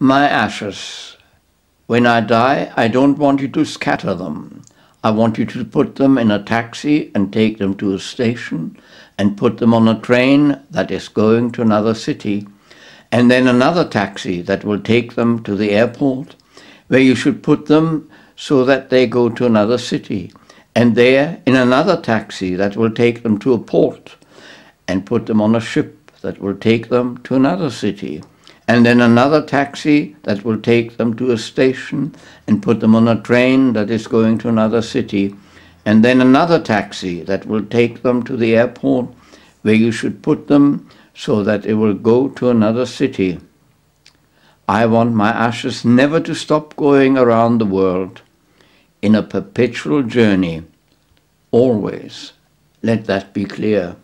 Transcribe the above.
My ashes. When I die, I don't want you to scatter them. I want you to put them in a taxi and take them to a station and put them on a train that is going to another city and then another taxi that will take them to the airport where you should put them so that they go to another city and there in another taxi that will take them to a port and put them on a ship that will take them to another city and then another taxi that will take them to a station and put them on a train that is going to another city, and then another taxi that will take them to the airport where you should put them so that they will go to another city. I want my ashes never to stop going around the world in a perpetual journey. Always. Let that be clear.